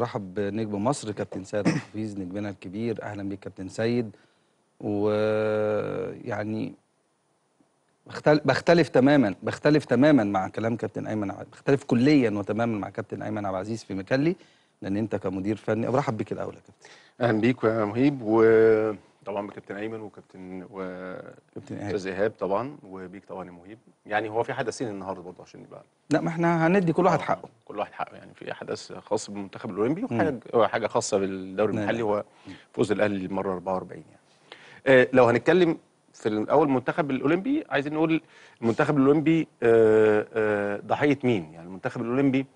رحب بنجم مصر كابتن سيد حفيظ نجمنا الكبير اهلا بيك كابتن سيد ويعني بختلف تماما بختلف تماما مع كلام كابتن ايمن بختلف كليا وتماما مع كابتن ايمن عبد العزيز في مكلي لان انت كمدير فني ارحب بك الاول يا كابتن اهلا بيك يا مهيب و طبعا بكابتن ايمن وكابتن و كابتن ايهاب ايهاب طبعا وبيك طبعا يا مهيب يعني هو في حدثين النهارده برضه عشان نبقى لا ما احنا هندي كل واحد آه، حقه كل واحد حقه يعني في حدث خاص بالمنتخب الاولمبي وحاجه آه، حاجه خاصه بالدوري المحلي هو فوز الاهلي للمره 44 يعني آه لو هنتكلم في الاول المنتخب الاولمبي عايزين نقول المنتخب الاولمبي آه آه ضحيه مين يعني المنتخب الاولمبي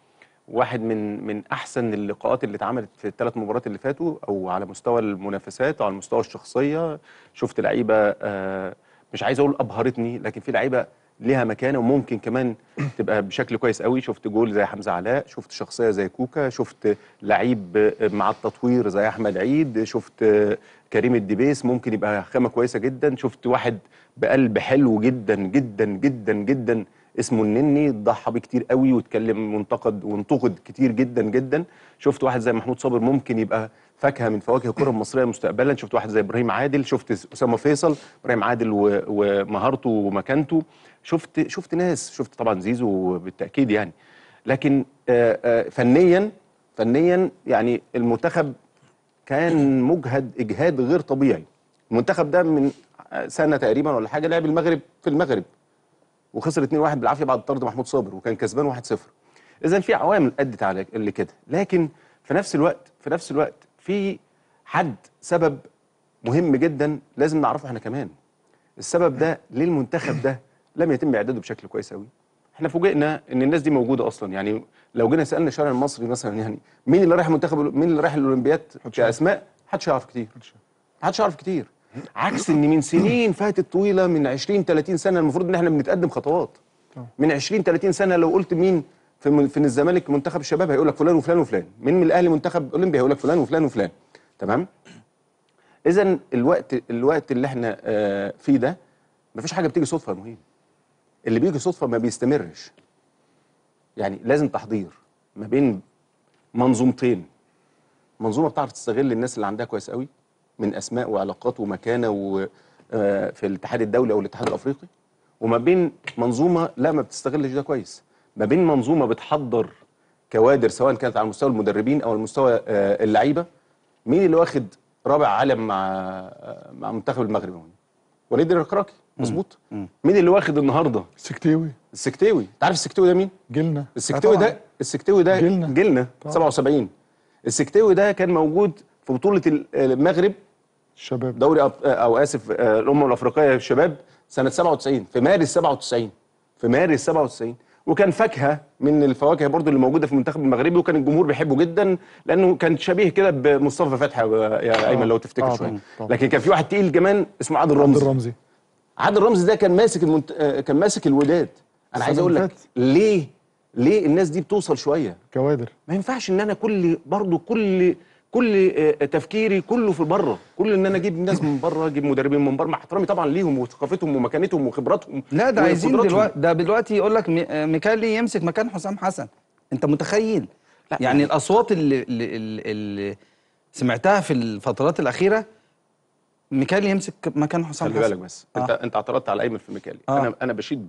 واحد من من احسن اللقاءات اللي اتعملت في الثلاث مباريات اللي فاتوا او على مستوى المنافسات او على مستوى الشخصيه شفت لعيبه آه، مش عايز اقول ابهرتني لكن في لعيبه ليها مكانه وممكن كمان تبقى بشكل كويس قوي شفت جول زي حمزه علاء شفت شخصيه زي كوكا شفت لعيب آه، مع التطوير زي احمد عيد شفت آه، كريم الدبيس ممكن يبقى خامه كويسه جدا شفت واحد بقلب حلو جدا جدا جدا جدا اسمه النني ضحى بيه كتير قوي واتكلم وانتقد وانتقد كتير جدا جدا شفت واحد زي محمود صابر ممكن يبقى فاكهه من فواكه الكره المصريه مستقبلا شفت واحد زي ابراهيم عادل شفت اسامه فيصل ابراهيم عادل ومهارته ومكانته شفت شفت ناس شفت طبعا زيزو بالتاكيد يعني لكن فنيا فنيا يعني المنتخب كان مجهد اجهاد غير طبيعي المنتخب ده من سنه تقريبا ولا حاجه لعب المغرب في المغرب وخسر 2-1 بالعافيه بعد طرد محمود صابر وكان كسبان 1-0 اذا في عوامل ادت على اللي كده لكن في نفس الوقت في نفس الوقت في حد سبب مهم جدا لازم نعرفه احنا كمان السبب ده ليه المنتخب ده لم يتم اعداده بشكل كويس قوي احنا فوجئنا ان الناس دي موجوده اصلا يعني لو جينا سالنا الشارع المصري مثلا يعني مين اللي رايح منتخب مين اللي رايح الاولمبياد كاسماء حدش يعرف كتير حدش يعرف كتير عكس ان من سنين فاتت طويله من 20 30 سنه المفروض ان احنا بنتقدم خطوات آه. من 20 30 سنه لو قلت مين في في الزمالك منتخب الشباب هيقول لك فلان وفلان وفلان مين من الاهلي منتخب اولمبي هيقول لك فلان وفلان وفلان تمام اذا الوقت الوقت اللي احنا آه، فيه ده مفيش حاجه بتيجي صدفه يا مهم اللي بيجي صدفه ما بيستمرش يعني لازم تحضير ما بين منظومتين منظومه بتعرف تستغل الناس اللي عندها كويس قوي من اسماء وعلاقات ومكانه آه، في الاتحاد الدولي او الاتحاد الافريقي وما بين منظومه لا ما بتستغلش ده كويس ما بين منظومه بتحضر كوادر سواء كانت على مستوى المدربين او المستوى آه، اللعيبه مين اللي واخد رابع عالم مع آه، مع منتخب المغرب وليد الركراكي مظبوط مين اللي واخد النهارده السكتيوي السكتيوي انت عارف السكتيوي ده مين جيلنا السكتيوي ده السكتيوي ده جيلنا جيلنا 77 السكتيوي ده كان موجود في بطوله المغرب الشباب دوري أب... آه، او اسف آه، الامم الافريقيه للشباب سنه 97 في مارس 97 في مارس 97 وكان فاكهه من الفواكه برضو اللي موجوده في المنتخب المغربي وكان الجمهور بيحبه جدا لانه كان شبيه كده بمصطفى فتحي آه، يا ايمن لو تفتكر آه شويه لكن كان في واحد تقيل كمان اسمه عادل رمزي عادل رمزي عادل رمزي ده كان ماسك المنت... كان ماسك الوداد انا عايز اقول لك ليه ليه الناس دي بتوصل شويه كوادر ما ينفعش ان انا كل برضو كل كل آه، تفكيري كله في بره كل ان انا اجيب ناس من بره اجيب مدربين من بره مع احترامي طبعا ليهم وثقافتهم ومكانتهم وخبراتهم لا ده عايزين دلوقتي ده دلوقتي يقول لك آه، ميكالي يمسك مكان حسام حسن انت متخيل لا يعني الاصوات اللي, اللي, اللي سمعتها في الفترات الاخيره ميكالي يمسك مكان حسام خلي حسن خلي بالك بس آه. انت انت اعترضت على ايمن في ميكالي آه. انا انا بشيد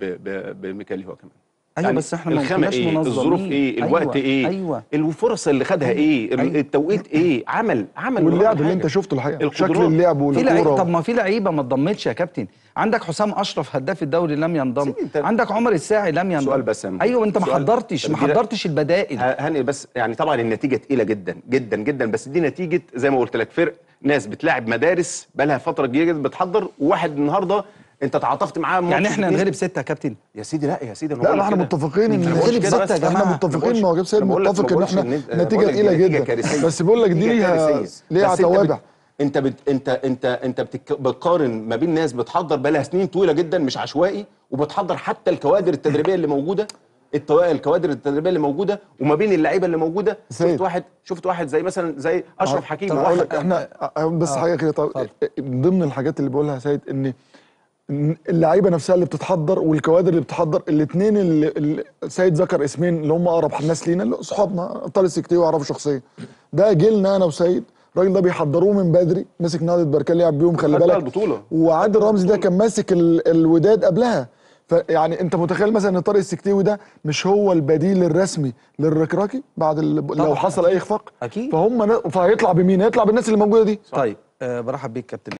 بميكالي هو كمان ايوه يعني بس احنا ما الخامه ايه الظروف ايه أيوة، الوقت أيوة ايه أيوة الفرص اللي خدها أيوة ايه أيوة التوقيت ايه عمل عمل واللعب اللي انت شفته الحقيقه شكل اللعب والكوره طب ما في لعيبه ما اتضمتش يا كابتن عندك حسام اشرف هداف الدوري لم ينضم عندك عمر الساعي لم ينضم سؤال بس ايوه انت ما حضرتش ما حضرتش البدائل هاني بس يعني طبعا النتيجه تقيله جدا جدا جدا بس دي نتيجه زي ما قلت لك فرق ناس بتلاعب مدارس بقى لها فتره كبيره بتحضر وواحد النهارده انت تعاطفت معاه يعني احنا نغلب سته يا كابتن يا سيدي لا يا سيدي لا احنا متفقين ان نغلب سته يا احنا متفقين ما هو جاب سيد متفق ان احنا نتيجه تقيله جدا بس بقول لك دي ليها ليها توابع انت بت... انت انت انت بتك... بتقارن ما بين ناس بتحضر بقى لها سنين طويله جدا مش عشوائي وبتحضر حتى الكوادر التدريبيه اللي موجوده التو... الكوادر التدريبيه اللي موجوده وما بين اللعيبه اللي موجوده سيد. شفت واحد شفت واحد زي مثلا زي اشرف آه، حكيم واحد احنا آه، بس آه. حاجه كده طب ضمن الحاجات اللي بقولها سيد ان اللعيبه نفسها اللي بتتحضر والكوادر اللي بتتحضر الاثنين اللي سيد ذكر اسمين اللي هم اقرب ناس لينا اصحابنا طارق سكتي واعرفه شخصيا ده جيلنا انا وسيد الراجل ده بيحضروه من بدري مسك نادي بركان لعب بيهم خلي بالك وعاد وعادل رمزي ده كان ماسك ال... الوداد قبلها فيعني انت متخيل مثلا ان طارق السكتيوي ده مش هو البديل الرسمي للركراكي بعد ال... لو حصل اي اخفاق اكيد فهم فهيطلع بمين؟ هيطلع بالناس اللي موجوده دي طيب أه برحب بيك كابتن